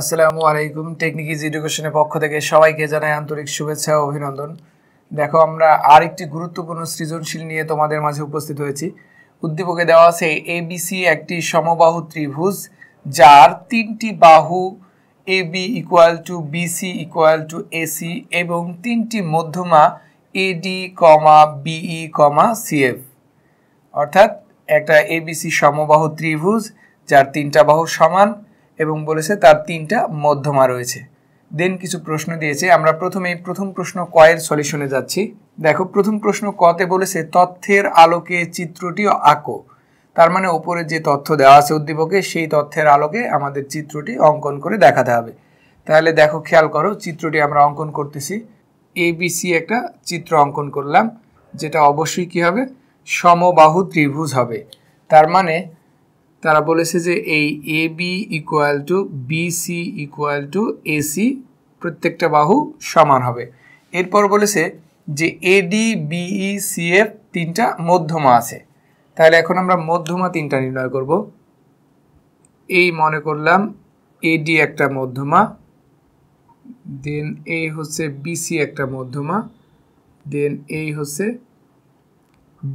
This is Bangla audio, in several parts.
আসসালামু আলাইকুম টেকনিক ইজ এডুকেশনের পক্ষ থেকে সবাইকে জানাই আন্তরিক শুভেচ্ছা ও অভিনন্দন দেখো আমরা আরেকটি গুরুত্বপূর্ণ সৃজনশীল নিয়ে তোমাদের মাঝে উপস্থিত হয়েছি উদ্দীপকে দেওয়া আছে এবিসি একটি সমবাহু ত্রিভুজ যার তিনটি বাহু A B equal to BC equal to AC এবং তিনটি মধ্যমা এডি কমা বিই কমা সিএফ অর্থাৎ একটা এবিসি সমবাহু ত্রিভুজ যার তিনটা বাহু সমান এবং বলেছে তার তিনটা মধ্যমা রয়েছে দেন কিছু প্রশ্ন দিয়েছে আমরা প্রথমে প্রথম প্রশ্ন কয়ের সলিউশনে যাচ্ছি দেখো প্রথম প্রশ্ন কতে বলেছে তথ্যের আলোকে চিত্রটি আঁকো তার মানে ওপরে যে তথ্য দেওয়া আছে উদ্দীপকে সেই তথ্যের আলোকে আমাদের চিত্রটি অঙ্কন করে দেখাতে হবে তাহলে দেখো খেয়াল করো চিত্রটি আমরা অঙ্কন করতেছি এবিসি একটা চিত্র অঙ্কন করলাম যেটা অবশ্যই কি হবে সমবাহু ত্রিভুজ হবে তার মানে তারা বলেছে যে এই A B equal to B C equal to A C প্রত্যেকটা বাহু সমান হবে এরপর বলেছে যে এডি বিই সি এফ তিনটা মধ্যমা আছে তাহলে এখন আমরা মধ্যমা তিনটা নির্ণয় করব এই মনে করলাম এডি একটা মধ্যমা দেন এই হচ্ছে বিসি একটা মধ্যমা দেন এই হচ্ছে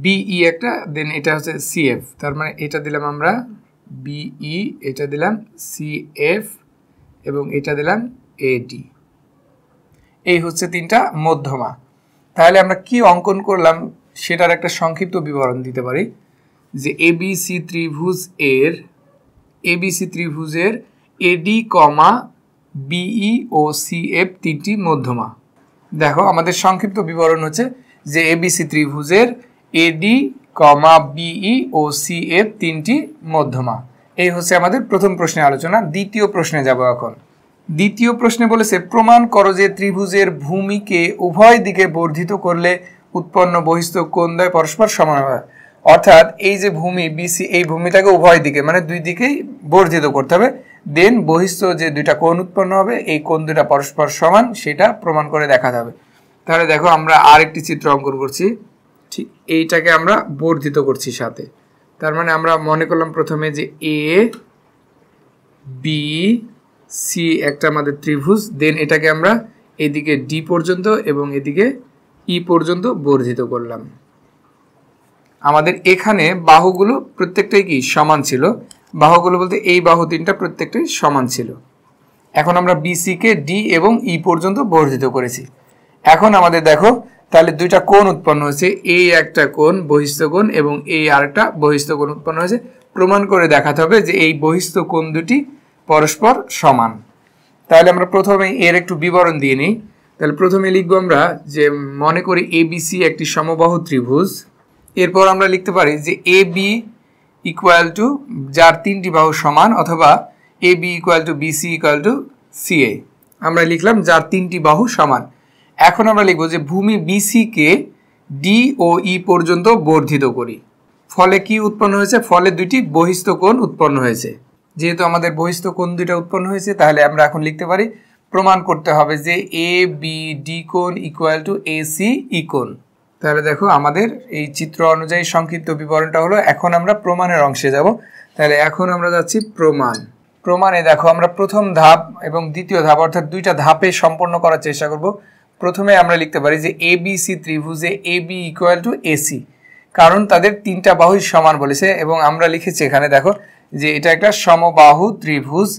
বিই e একটা দেন এটা হচ্ছে সিএফ তার মানে এটা দিলাম আমরা বিই e, এটা দিলাম সিএফ এবং এটা দিলাম এডি এই হচ্ছে তিনটা মধ্যমা তাহলে আমরা কি অঙ্কন করলাম সেটার একটা সংক্ষিপ্ত বিবরণ দিতে পারি যে এবিসি ত্রিভুজ এর এবিসি ত্রিভুজের এডি কমা বিই ও সিএফ তিনটি মধ্যমা দেখো আমাদের সংক্ষিপ্ত বিবরণ হচ্ছে যে এবিসি ত্রিভুজের এডি কমা বিই ও সি এর তিনটি মধ্যমা এই হচ্ছে আমাদের প্রথম প্রশ্নে আলোচনা দ্বিতীয় প্রশ্নে যাব এখন দ্বিতীয় প্রশ্নে বলেছে প্রমাণ করো যে ত্রিভুজের ভূমিকে উভয় দিকে বর্ধিত করলে উৎপন্ন বহিস্থ কোণদ্বয় পরস্পর সমান হবে অর্থাৎ এই যে ভূমি বিসি এই ভূমিটাকে উভয় দিকে মানে দুই দিকেই বর্ধিত করতে হবে দেন বহিস্থ যে দুইটা কোণ উৎপন্ন হবে এই কোণ দুটা পরস্পর সমান সেটা প্রমাণ করে দেখাতে হবে তাহলে দেখো আমরা আরেকটি চিত্র অঙ্কন করছি ঠিক এইটাকে আমরা বর্ধিত করছি সাথে তার মানে আমরা মনে করলাম প্রথমে যে এ বি সি একটা আমাদের ত্রিভুজ দেন এটাকে আমরা এদিকে ডি পর্যন্ত এবং এদিকে ই e পর্যন্ত বর্ধিত করলাম আমাদের এখানে বাহুগুলো প্রত্যেকটাই কি সমান ছিল বাহুগুলো বলতে এই বাহু তিনটা প্রত্যেকটাই সমান ছিল এখন আমরা বিসিকে ডি এবং ই e পর্যন্ত বর্ধিত করেছি এখন আমাদের দেখো তাহলে দুইটা কোণ উৎপন্ন হয়েছে এই একটা কোণ বহিষ্ঠ কোণ এবং এই আরেকটা বহিস্থ কোণ উৎপন্ন হয়েছে প্রমাণ করে দেখাতে হবে যে এই বহিস্থ কোণ দুটি পরস্পর সমান তাহলে আমরা প্রথমে এর একটু বিবরণ দিয়ে নিই তাহলে প্রথমে লিখবো আমরা যে মনে করি এবিসি একটি সমবাহু ত্রিভুজ এরপর আমরা লিখতে পারি যে এ বি ইকুয়াল টু যার তিনটি বাহু সমান অথবা A B equal to B C equal to C A আমরা লিখলাম যার তিনটি বাহু সমান এখন আমরা লিখব যে ভূমি বিসিকে ডি ও ই পর্যন্ত বর্ধিত করি ফলে কি উৎপন্ন হয়েছে ফলে দুইটি বহিস্থ কোণ উৎপন্ন হয়েছে যেহেতু আমাদের বহিস্থ কোণ দুইটা উৎপন্ন হয়েছে তাহলে আমরা এখন লিখতে পারি প্রমাণ করতে হবে যে এ বি ডি কোণ equal to A C E কোণ তাহলে দেখো আমাদের এই চিত্র অনুযায়ী সংক্ষিপ্ত বিবরণটা হলো এখন আমরা প্রমাণের অংশে যাব তাহলে এখন আমরা যাচ্ছি প্রমাণ প্রমাণে দেখো আমরা প্রথম ধাপ এবং দ্বিতীয় ধাপ অর্থাৎ দুইটা ধাপে সম্পন্ন করার চেষ্টা করব প্রথমে আমরা লিখতে পারি যে এ সি ত্রিভুজে A B equal to AC কারণ তাদের তিনটা বাহুই সমান বলেছে এবং আমরা লিখেছি এখানে দেখো যে এটা একটা সমবাহু ত্রিভুজ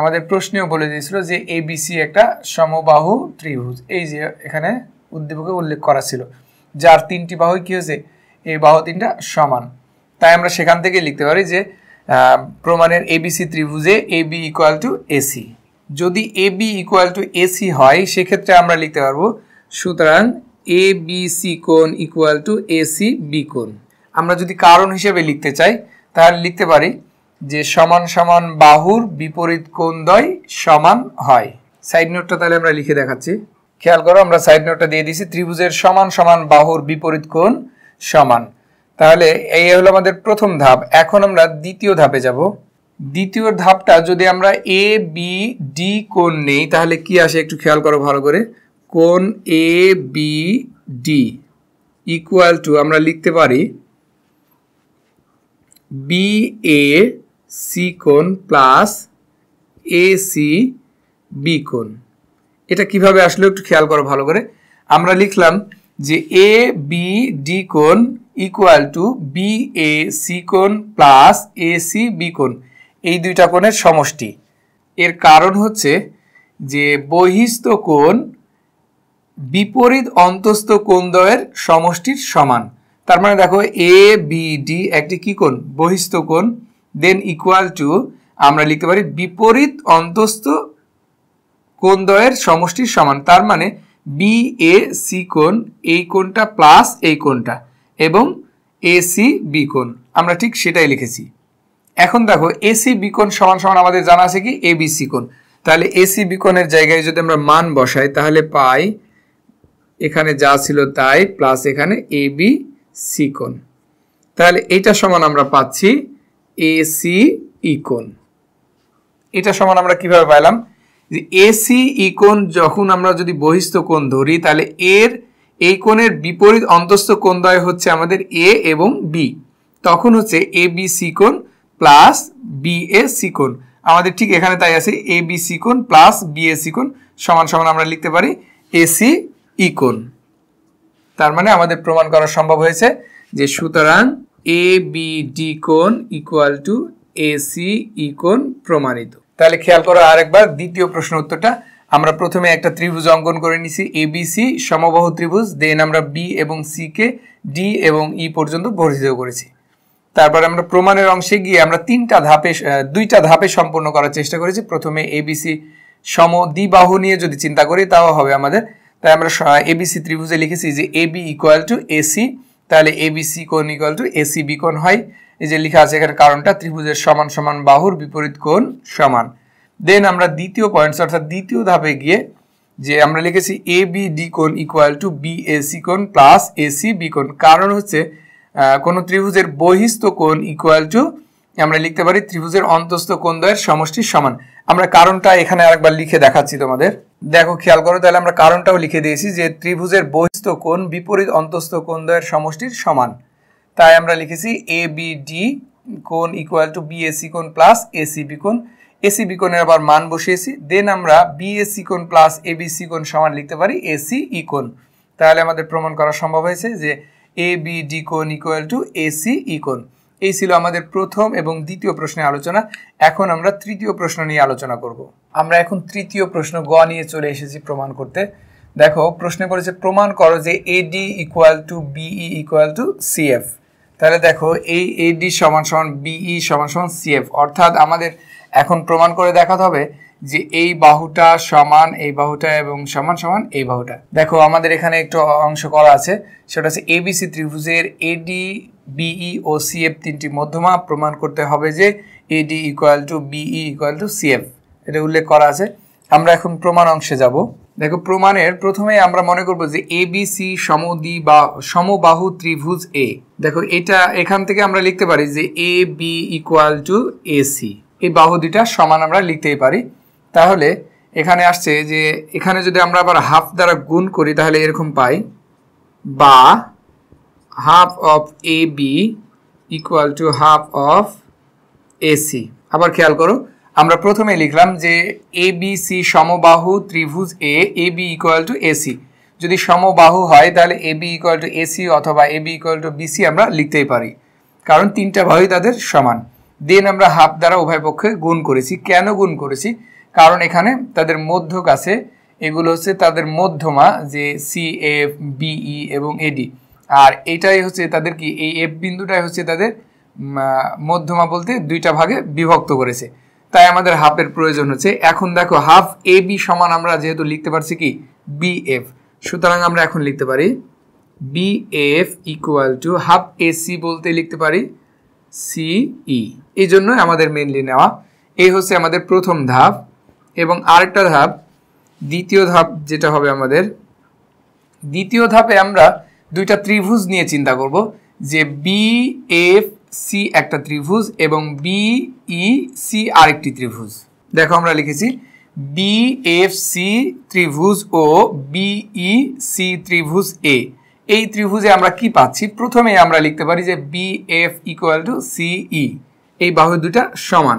আমাদের প্রশ্নেও বলে দিয়েছিল যে এবিসি একটা সমবাহু ত্রিভুজ এই যে এখানে উদ্দীপকে উল্লেখ করা ছিল যার তিনটি বাহু কী হয়েছে এই বাহু তিনটা সমান তাই আমরা সেখান থেকে লিখতে পারি যে প্রমাণের এবিসি ত্রিভুজে এবি ইকুয়াল টু এসি যদি A B equal to AC হয় সেক্ষেত্রে আমরা লিখতে পারবো সুতরাং এ বি সি কোন ইকুয়াল টু এসি বি কোণ আমরা যদি কারণ হিসেবে লিখতে চাই তাহলে লিখতে পারি যে সমান সমান বাহুর বিপরীত দ্বয় সমান হয় সাইড নোটটা তাহলে আমরা লিখে দেখাচ্ছি খেয়াল করো আমরা সাইড নোটটা দিয়ে দিছি ত্রিভুজের সমান সমান বাহুর বিপরীত কোণ সমান তাহলে এই হলো আমাদের প্রথম ধাপ এখন আমরা দ্বিতীয় ধাপে যাব দ্বিতীয় ধাপটা যদি আমরা এ বি ডি কোন নেই তাহলে কি আসে একটু খেয়াল করো ভালো করে কোন A B D equal to আমরা লিখতে পারি বি এ সি কোন প্লাস এ সি বি কোন এটা কিভাবে আসলো একটু খেয়াল করো ভালো করে আমরা লিখলাম যে এ বি ডি কোন equal to B A C কোন প্লাস এ সি বি কোন এই দুইটা কোণের সমষ্টি এর কারণ হচ্ছে যে বহিস্থ কোণ বিপরীত অন্তস্থ কোণদ্বয়ের সমষ্টির সমান তার মানে দেখো এ বি ডি একটি কী কোণ বহিস্থ কোণ দেন ইকুয়াল টু আমরা লিখতে পারি বিপরীত অন্তস্থ কোণদ্বয়ের সমষ্টির সমান তার মানে বি এ সি কোণ এই কোণটা প্লাস এই কোণটা এবং এ সি বি কোণ আমরা ঠিক সেটাই লিখেছি এখন দেখো এসি বিকন সমান সমান আমাদের জানা আছে কি এবিসি কোন তাহলে এসি বিকনের জায়গায় যদি আমরা মান বসাই তাহলে পাই এখানে যা ছিল তাই প্লাস এখানে এ বি সি কোন তাহলে এটা সমান আমরা পাচ্ছি এ সি ইকোণ e এটা সমান আমরা কিভাবে পাইলাম যে এসি ইকোন e যখন আমরা যদি বহিস্থ কোণ ধরি তাহলে এর এই কোণের বিপরীত অন্তস্থ কোণ হচ্ছে আমাদের এ এবং বি তখন হচ্ছে এ বি সি কোণ প্লাস বিএ সিকোন আমাদের ঠিক এখানে তাই আছে এ বি সিকোন প্লাস বিএ সিকোন সমান সমান আমরা লিখতে পারি এসি ইকোন তার মানে আমাদের প্রমাণ করা সম্ভব হয়েছে যে সুতরাং এ বি ডি কোন ইকুয়াল টু এসি ইকোন প্রমাণিত তাহলে খেয়াল করো আরেকবার দ্বিতীয় প্রশ্ন উত্তরটা আমরা প্রথমে একটা ত্রিভুজ অঙ্কন করে নিছি এবিসি সমবাহু ত্রিভুজ দেন আমরা বি এবং সি কে ডি এবং ই e পর্যন্ত বর্ধিত করেছি তারপরে আমরা প্রমাণের অংশে গিয়ে আমরা তিনটা ধাপে দুইটা ধাপে সম্পূর্ণ করার চেষ্টা করেছি প্রথমে এবিসি সম দ্বিবাহু নিয়ে যদি চিন্তা করি তাও হবে আমাদের তাই আমরা এবিসি ত্রিভুজে লিখেছি যে এবি ইকুয়াল টু এসি তাহলে এবিসি কোন ইকুয়াল টু এসি বি কোন হয় এই যে লেখা আছে এখানে কারণটা ত্রিভুজের সমান সমান বাহুর বিপরীত কোণ সমান দেন আমরা দ্বিতীয় পয়েন্টস অর্থাৎ দ্বিতীয় ধাপে গিয়ে যে আমরা লিখেছি এ বি ডি কোণ ইকুয়াল টু বি এসি কোণ প্লাস এসি বি কোণ কারণ হচ্ছে কোনো ত্রিভুজের বহিস্থ কোণ ইকুয়াল টু আমরা লিখতে পারি ত্রিভুজের অন্তস্থ কোণ দ্বয়ের সমষ্টির সমান আমরা কারণটা এখানে আরেকবার লিখে দেখাচ্ছি তোমাদের দেখো খেয়াল করো তাহলে আমরা কারণটাও লিখে দিয়েছি যে ত্রিভুজের বহিস্থ কোণ বিপরীত অন্তস্থ কোন দ্বয়ের সমষ্টির সমান তাই আমরা লিখেছি এ বি ডি কোণ ইকুয়াল টু বিএসি কোণ প্লাস এসিবি কোণ এসিবি কোণের আবার মান বসিয়েছি দেন আমরা বিএসি কোণ প্লাস এবিসি কোণ সমান লিখতে পারি এসি ই e কোণ তাহলে আমাদের প্রমাণ করা সম্ভব হয়েছে যে এ বি ডি কোণ ইকুয়াল টু এসি ইকোন এই ছিল আমাদের প্রথম এবং দ্বিতীয় প্রশ্নের আলোচনা এখন আমরা তৃতীয় প্রশ্ন নিয়ে আলোচনা করব আমরা এখন তৃতীয় প্রশ্ন গ নিয়ে চলে এসেছি প্রমাণ করতে দেখো প্রশ্নে করেছে প্রমাণ করো যে AD equal to BE equal to CF তাহলে দেখো এই এডি সমান সমান বিই e সমান সমান সিএফ অর্থাৎ আমাদের এখন প্রমাণ করে দেখাতে হবে যে এই বাহুটা সমান এই বাহুটা এবং সমান সমান এই বাহুটা দেখো আমাদের এখানে একটু অংশ করা আছে সেটা হচ্ছে এবিসি ত্রিভুজের এডি বিই e ও সিএফ তিনটি মধ্যমা প্রমাণ করতে হবে যে AD equal to BE equal to CF এটা উল্লেখ করা আছে আমরা এখন প্রমাণ অংশে যাব দেখো প্রমাণের প্রথমে আমরা মনে করব যে এবিসি সমদি বা সমবাহু ত্রিভুজ এ দেখো এটা এখান থেকে আমরা লিখতে পারি যে A B equal to AC এই বাহু দুটা সমান আমরা লিখতেই পারি তাহলে এখানে আসছে যে এখানে যদি আমরা আবার হাফ দ্বারা গুণ করি তাহলে এরকম পাই বা half of A B equal to half of AC আবার খেয়াল করো আমরা প্রথমে লিখলাম যে এ বি সি সমবাহু ত্রিভুজ A A B equal to AC যদি সমবাহু হয় তাহলে A B equal to AC অথবা A B equal to BC আমরা লিখতেই পারি কারণ তিনটা বাহুই তাদের সমান দেন আমরা হাফ দ্বারা উভয় পক্ষে গুণ করেছি কেন গুণ করেছি কারণ এখানে তাদের মধ্যক আছে এগুলো হচ্ছে তাদের মধ্যমা যে সি এফ বিই এবং এডি আর এটাই হচ্ছে তাদের কি এই এফ বিন্দুটাই হচ্ছে তাদের মধ্যমা বলতে দুইটা ভাগে বিভক্ত করেছে তাই আমাদের হাফের প্রয়োজন হচ্ছে এখন দেখো হাফ এ বি সমান আমরা যেহেতু লিখতে পারছি কি বি এফ সুতরাং আমরা এখন লিখতে পারি B F equal to half A C বলতে লিখতে পারি সিই e। এই জন্য আমাদের মেনলি নেওয়া এই হচ্ছে আমাদের প্রথম ধাপ এবং আরেকটা ধাপ দ্বিতীয় ধাপ যেটা হবে আমাদের দ্বিতীয় ধাপে আমরা দুইটা ত্রিভুজ নিয়ে চিন্তা করব যে বি এফ সি একটা ত্রিভুজ এবং বি ই সি আরেকটি ত্রিভুজ দেখো আমরা লিখেছি বি এফ সি ত্রিভুজ ও বিই সি e, ত্রিভুজ এ এই ত্রিভুজে আমরা কি পাচ্ছি প্রথমে আমরা লিখতে পারি যে বি এফ ইকুয়াল টু সিই এই বাহু দুটা সমান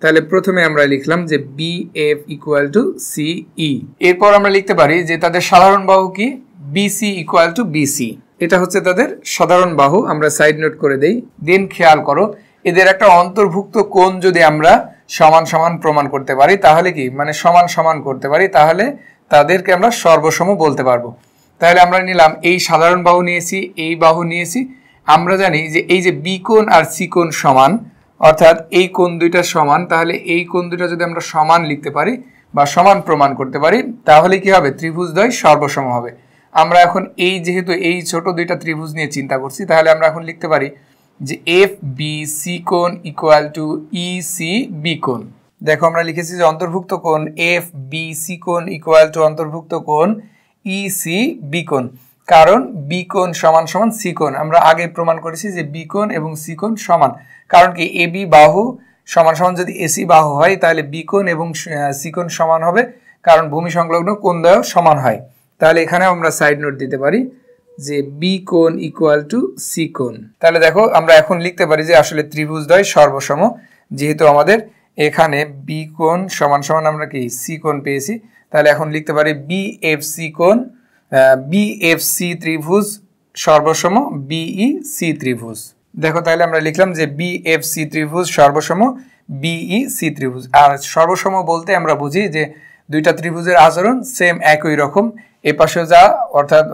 তাহলে প্রথমে আমরা লিখলাম যে B F equal to C E এরপর আমরা লিখতে পারি যে তাদের সাধারণ বাহু কি বিসি ইকুয়াল টু বিসি এটা হচ্ছে তাদের সাধারণ বাহু আমরা সাইড নোট করে দেই দেন খেয়াল করো এদের একটা অন্তর্ভুক্ত কোণ যদি আমরা সমান সমান প্রমাণ করতে পারি তাহলে কি মানে সমান সমান করতে পারি তাহলে তাদেরকে আমরা সর্বসম বলতে পারবো তাহলে আমরা নিলাম এই সাধারণ বাহু নিয়েছি এই বাহু নিয়েছি আমরা জানি যে এই যে বি কোণ আর সি কোণ সমান অর্থাৎ এই কোণ দুইটা সমান তাহলে এই কোণ দুইটা যদি আমরা সমান লিখতে পারি বা সমান প্রমাণ করতে পারি তাহলে কি হবে ত্রিভুজদ্বয় সর্বসম হবে আমরা এখন এই যেহেতু এই ছোট দুইটা ত্রিভুজ নিয়ে চিন্তা করছি তাহলে আমরা এখন লিখতে পারি যে এফ বি সি কোণ equal to E C B কোণ দেখো আমরা লিখেছি যে অন্তর্ভুক্ত কোণ এফ বি সি কোণ ইকুয়াল টু অন্তর্ভুক্ত কোণ ই সি বি কোণ কারণ বি সমান সমান সিকোণ আমরা আগে প্রমাণ করেছি যে বিকোণ এবং সিকোণ সমান কারণ কি এ বি বাহু সমান সমান যদি এসি বাহু হয় তাহলে বিকোণ এবং সিকোণ সমান হবে কারণ ভূমি সংলগ্ন কোণদ্বয় সমান হয় তাহলে এখানে আমরা সাইড নোট দিতে পারি যে বিকোন ইকুয়াল টু সিকোণ তাহলে দেখো আমরা এখন লিখতে পারি যে আসলে ত্রিভুজদ্বয় সর্বসম যেহেতু আমাদের এখানে বিকোণ সমান সমান আমরা কি সিকোণ পেয়েছি তাহলে এখন লিখতে পারি বি এফ সিকোণ বিএফসি ত্রিভুজ সর্বসম বিই সি e ত্রিভুজ দেখো তাহলে আমরা লিখলাম যে বিএফসি ত্রিভুজ সর্বসম বিই সি e ত্রিভুজ আর সর্বসম বলতে আমরা বুঝি যে দুইটা ত্রিভুজের আচরণ সেম একই রকম এপাশে যা অর্থাৎ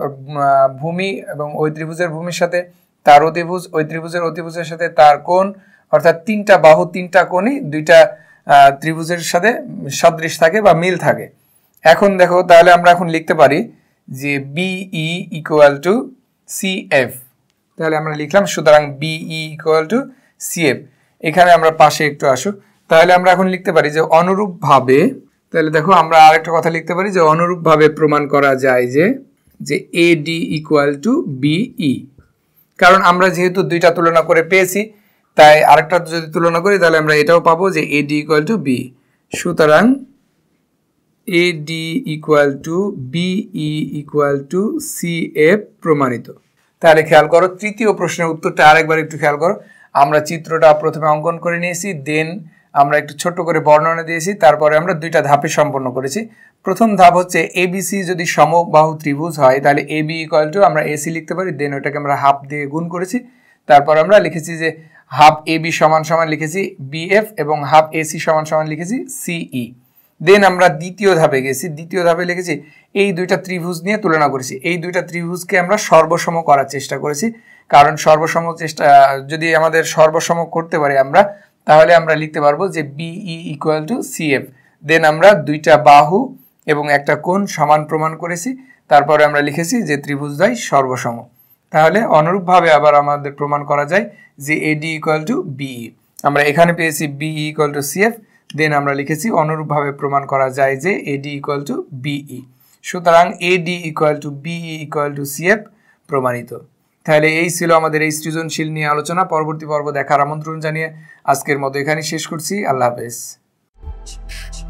ভূমি এবং ওই ত্রিভুজের ভূমির সাথে তার অতিভুজ ওই ত্রিভুজের অতিভুজের সাথে তার কোণ অর্থাৎ তিনটা বাহু তিনটা কোণই দুইটা ত্রিভুজের সাথে সাদৃশ থাকে বা মিল থাকে এখন দেখো তাহলে আমরা এখন লিখতে পারি যে বিই ইকুয়াল টু সিএফ তাহলে আমরা লিখলাম সুতরাং বিই ইকুয়াল টু সিএফ এখানে আমরা পাশে একটু আসুক তাহলে আমরা এখন লিখতে পারি যে অনুরূপভাবে তাহলে দেখো আমরা আরেকটা কথা লিখতে পারি যে অনুরূপভাবে প্রমাণ করা যায় যে যে A D equal to BE কারণ আমরা যেহেতু দুইটা তুলনা করে পেয়েছি তাই আরেকটা যদি তুলনা করি তাহলে আমরা এটাও পাবো যে A D equal to B সুতরাং AD equal to BE equal to CF প্রমাণিত তাহলে খেয়াল করো তৃতীয় প্রশ্নের উত্তরটা আরেকবার একটু খেয়াল করো আমরা চিত্রটা প্রথমে অঙ্কন করে নিয়েছি দেন আমরা একটু ছোট করে বর্ণনা দিয়েছি তারপরে আমরা দুইটা ধাপে সম্পন্ন করেছি প্রথম ধাপ হচ্ছে এবিসি যদি সমবাহু ত্রিভুজ হয় তাহলে এবি ইকুয়াল টু আমরা এসি লিখতে পারি দেন ওটাকে আমরা হাফ দিয়ে গুণ করেছি তারপর আমরা লিখেছি যে হাফ এবি সমান সমান লিখেছি বিএফ এবং হাফ এসি সমান সমান লিখেছি সিই দেন আমরা দ্বিতীয় ধাপে গেছি দ্বিতীয় ধাপে লিখেছি এই দুইটা ত্রিভুজ নিয়ে তুলনা করেছি এই দুইটা ত্রিভুজকে আমরা সর্বসম করার চেষ্টা করেছি কারণ সর্বসম চেষ্টা যদি আমাদের সর্বসম করতে পারি আমরা তাহলে আমরা লিখতে পারবো যে BE equal to CF then আমরা দুইটা বাহু এবং একটা কোণ সমান প্রমাণ করেছি তারপরে আমরা লিখেছি যে ত্রিভুজ ত্রিভুজদ্বয় সর্বসম তাহলে অনুরূপভাবে আবার আমাদের প্রমাণ করা যায় যে এডি ইকুয়াল টু বিই আমরা এখানে পেয়েছি BE equal to CF then আমরা লিখেছি অনুরূপভাবে প্রমাণ করা যায় যে এডি ইকুয়াল টু বিই সুতরাং AD equal to BE equal to CF প্রমাণিত তাহলে এই ছিল আমাদের এই সৃজনশীল নিয়ে আলোচনা পরবর্তী পর্ব দেখার আমন্ত্রণ জানিয়ে আজকের মতো এখানে শেষ করছি আল্লাহ হাফেজ